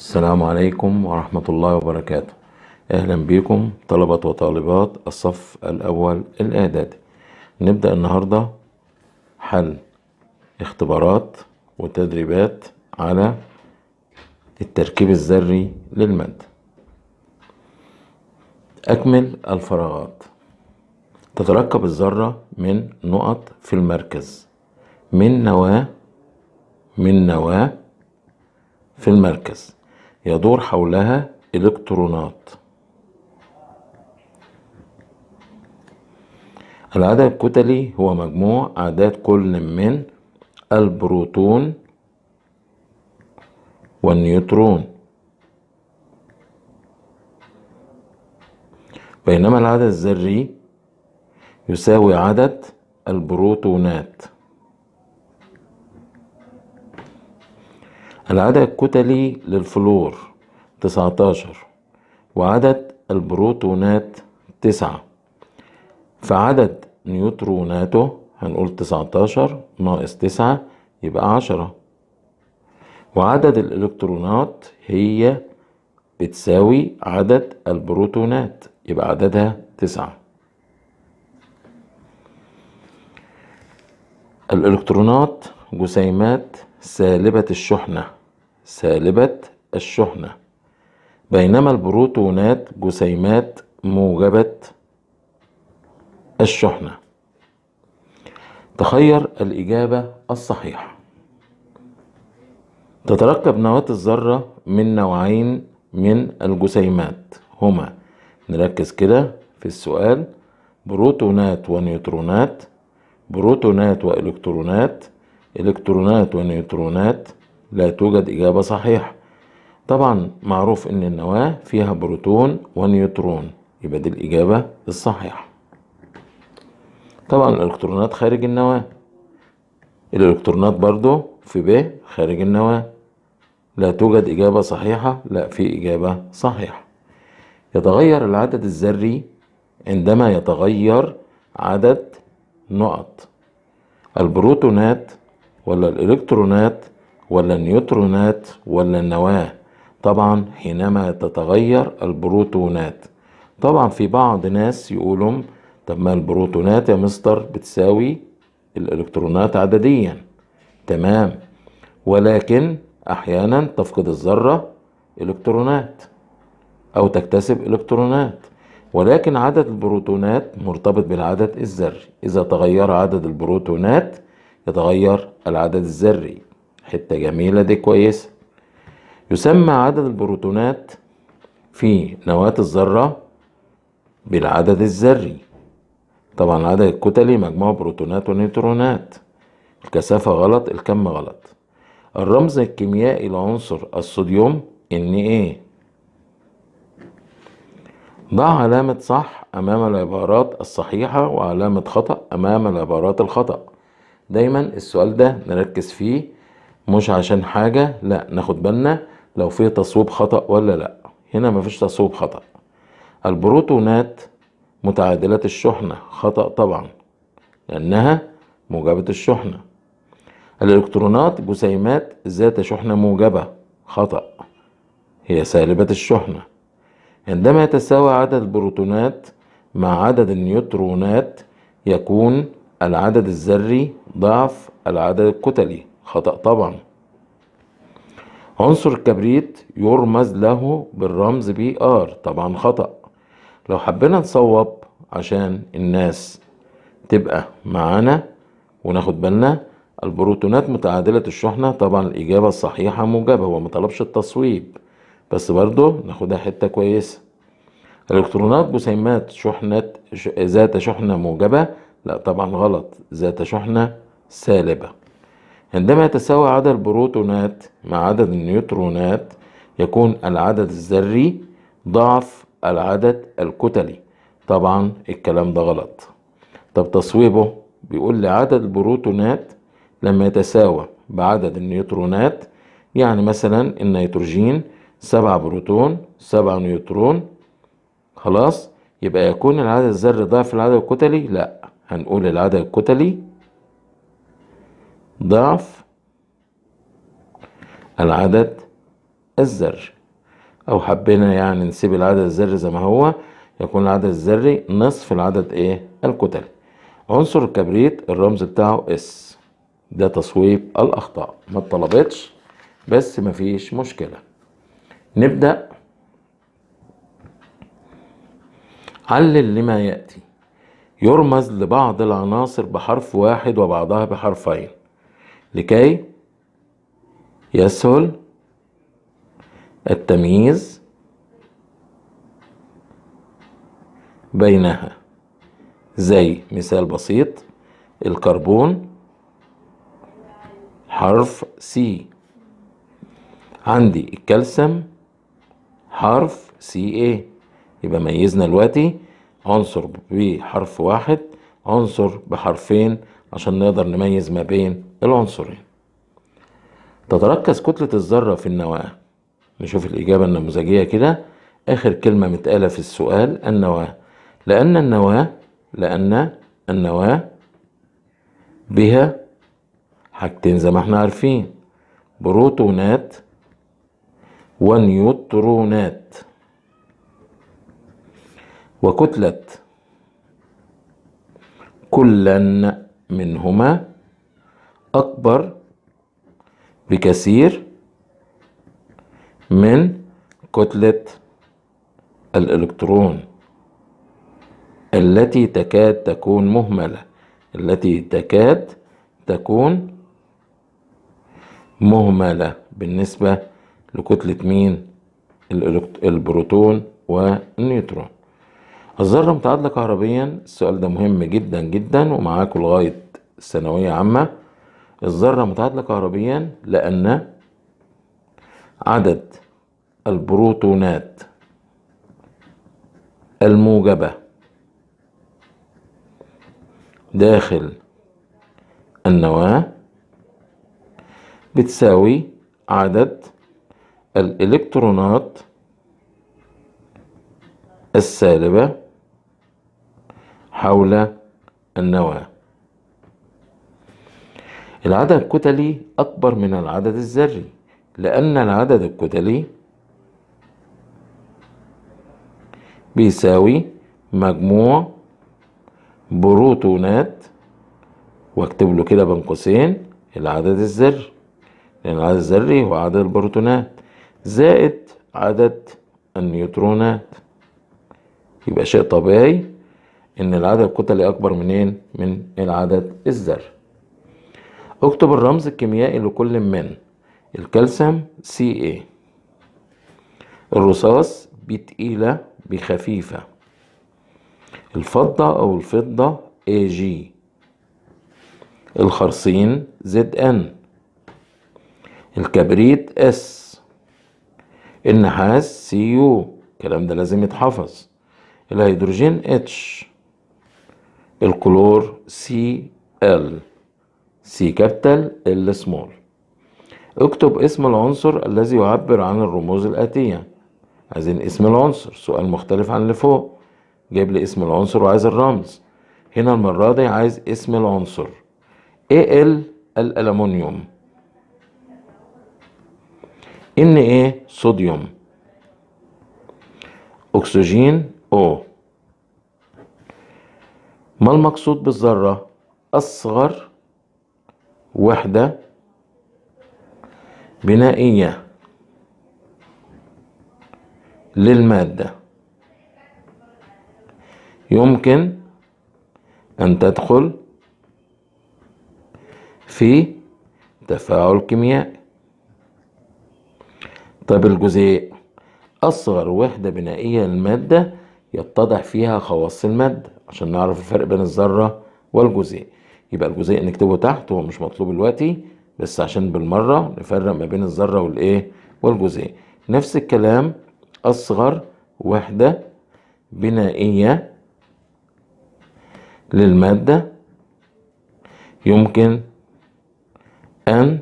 السلام عليكم ورحمة الله وبركاته أهلا بكم طلبة وطالبات الصف الأول الإعدادي نبدأ النهاردة حل اختبارات وتدريبات على التركيب الذري للمادة أكمل الفراغات تتركب الذرة من نقط في المركز من نواة من نواة في المركز يدور حولها إلكترونات العدد الكتلي هو مجموع أعداد كل من البروتون والنيوترون بينما العدد الذري يساوي عدد البروتونات العدد الكتلي للفلور تسعتاشر وعدد البروتونات تسعة فعدد نيوتروناته هنقول تسعتاشر ناقص تسعة يبقى عشرة وعدد الإلكترونات هي بتساوي عدد البروتونات يبقى عددها تسعة الإلكترونات جسيمات سالبة الشحنة سالبة الشحنة بينما البروتونات جسيمات موجبة الشحنة تخير الإجابة الصحيحة تتركب نواة الذرة من نوعين من الجسيمات هما نركز كده في السؤال بروتونات ونيوترونات بروتونات وإلكترونات إلكترونات ونيوترونات لا توجد إجابة صحيحة طبعا معروف إن النواة فيها بروتون ونيوترون يبقى دي الإجابة الصحيحة طبعا الإلكترونات خارج النواة الإلكترونات برضو في ب خارج النواة لا توجد إجابة صحيحة لا في إجابة صحيحة يتغير العدد الذري عندما يتغير عدد نقط البروتونات ولا الإلكترونات ولا النيوترونات ولا النواه طبعا حينما تتغير البروتونات طبعا في بعض ناس يقولون طب ما البروتونات يا مستر بتساوي الالكترونات عدديا تمام ولكن احيانا تفقد الذره الكترونات او تكتسب الكترونات ولكن عدد البروتونات مرتبط بالعدد الذري اذا تغير عدد البروتونات يتغير العدد الذري حتة جميلة دي كويسة يسمى عدد البروتونات في نواة الذرة بالعدد الذري طبعا العدد الكتلي مجموع بروتونات ونيوترونات الكثافة غلط الكم غلط الرمز الكيميائي لعنصر الصوديوم ان ايه ضع علامة صح أمام العبارات الصحيحة وعلامة خطأ أمام العبارات الخطأ دايما السؤال ده نركز فيه مش عشان حاجة لا ناخد بالنا لو في تصويب خطأ ولا لا هنا مفيش تصويب خطأ البروتونات متعادلات الشحنة خطأ طبعا لأنها موجبة الشحنة الإلكترونات جسيمات ذات شحنة موجبة خطأ هي سالبة الشحنة عندما يتساوى عدد البروتونات مع عدد النيوترونات يكون العدد الذري ضعف العدد الكتلي خطأ طبعا عنصر الكبريت يرمز له بالرمز بي ار طبعا خطأ لو حبينا نصوب عشان الناس تبقى معانا وناخد بالنا البروتونات متعادلة الشحنة طبعا الإجابة الصحيحة موجبة وما طلبش التصويب بس برضه ناخدها حتة كويسة الإلكترونات جسيمات شحنة ذات شحنة موجبة لا طبعا غلط ذات شحنة سالبة عندما يتساوى عدد البروتونات مع عدد النيوترونات يكون العدد الذري ضعف العدد الكتلي طبعا الكلام ده غلط طب تصويبه بيقول لي عدد البروتونات لما يتساوى بعدد النيوترونات يعني مثلا النيتروجين سبعة بروتون سبعة نيوترون خلاص يبقى يكون العدد الذري ضعف العدد الكتلي لا هنقول العدد الكتلي ضعف العدد الذري او حبينا يعني نسيب العدد الذري زي ما هو يكون العدد الذري نصف العدد ايه الكتلي عنصر الكبريت الرمز بتاعه اس ده تصويب الاخطاء ما اتطلبتش بس مفيش مشكله نبدا علل لما ياتي يرمز لبعض العناصر بحرف واحد وبعضها بحرفين لكي يسهل التمييز بينها زي مثال بسيط الكربون حرف سي عندي الكالسيوم حرف سي اي يبقى ميزنا دلوقتي عنصر بحرف واحد عنصر بحرفين عشان نقدر نميز ما بين العنصرين تتركز كتلة الذرة في النواة نشوف الإجابة النموذجية كده آخر كلمة متقالة في السؤال النواة لأن النواة لأن النواة بها حاجتين زي ما احنا عارفين بروتونات ونيوترونات وكتلة كلا منهما أكبر بكثير من كتلة الإلكترون التي تكاد تكون مهملة التي تكاد تكون مهملة بالنسبة لكتلة مين البروتون والنيوترون الذرة متعادلة كهربيا السؤال ده مهم جدا جدا ومعاكم لغاية ثانوية عامة الذرة متعادلة كهربيا لأن عدد البروتونات الموجبة داخل النواة بتساوي عدد الإلكترونات السالبة حول النواة العدد الكتلي أكبر من العدد الذري لأن العدد الكتلي بيساوي مجموع بروتونات واكتب له كده بين قوسين العدد الذري لأن العدد الذري هو عدد البروتونات زائد عدد النيوترونات يبقى شيء طبيعي إن العدد الكتلي أكبر منين؟ من العدد الذري اكتب الرمز الكيميائي لكل من الكالسيوم Ca الرصاص بتقيلة بخفيفة الفضة أو الفضة Ag الخرصين ZN الكبريت S النحاس CU الكلام ده لازم يتحفظ الهيدروجين H الكلور CL سي كابيتال ال سمول اكتب اسم العنصر الذي يعبر عن الرموز الآتية عايزين اسم العنصر سؤال مختلف عن اللي فوق جايب لي اسم العنصر وعايز الرمز هنا المرة دي عايز اسم العنصر Al الألمنيوم Na صوديوم أكسجين O ما المقصود بالذرة؟ أصغر وحدة بنائية للمادة يمكن أن تدخل في تفاعل كيميائي طب الجزيء أصغر وحدة بنائية للمادة يتضح فيها خواص المادة عشان نعرف الفرق بين الذرة والجزيء يبقى الجزيء نكتبه تحت هو مش مطلوب دلوقتي بس عشان بالمرة نفرق ما بين الذرة والإيه والجزيء نفس الكلام أصغر وحدة بنائية للمادة يمكن أن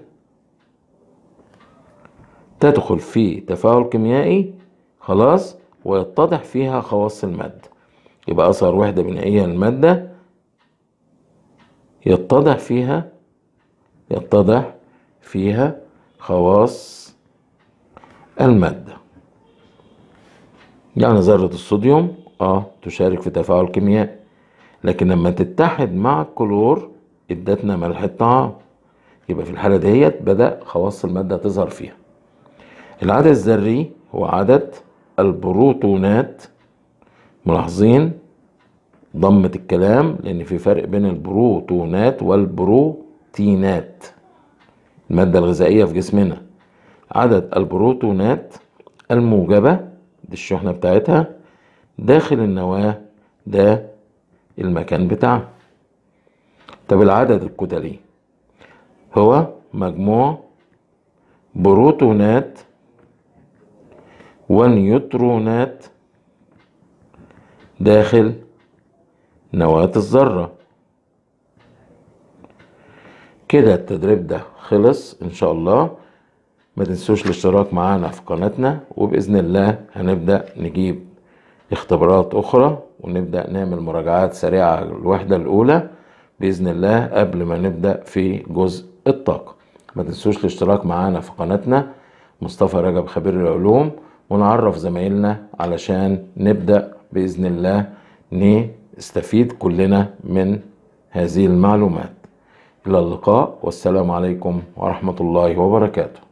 تدخل في تفاعل كيميائي خلاص ويتضح فيها خواص المادة يبقى أصغر وحدة بنائية للمادة يتضح فيها يتضح فيها خواص المادة يعني ذرة الصوديوم اه تشارك في تفاعل كيميائي لكن لما تتحد مع الكلور ادتنا ملح الطعام يبقى في الحالة ديت بدأ خواص المادة تظهر فيها العدد الذري هو عدد البروتونات ملاحظين ضمت الكلام لأن في فرق بين البروتونات والبروتينات المادة الغذائية في جسمنا عدد البروتونات الموجبة دي الشحنة بتاعتها داخل النواة ده المكان بتاعها طب العدد الكتلي هو مجموع بروتونات ونيوترونات داخل نواة الذرة كده التدريب ده خلص ان شاء الله ما تنسوش الاشتراك معانا في قناتنا وبإذن الله هنبدأ نجيب اختبارات أخرى ونبدأ نعمل مراجعات سريعة الوحدة الأولى بإذن الله قبل ما نبدأ في جزء الطاقة ما تنسوش الاشتراك معانا في قناتنا مصطفى رجب خبير العلوم ونعرف زمايلنا علشان نبدأ بإذن الله نستفيد كلنا من هذه المعلومات إلى اللقاء والسلام عليكم ورحمة الله وبركاته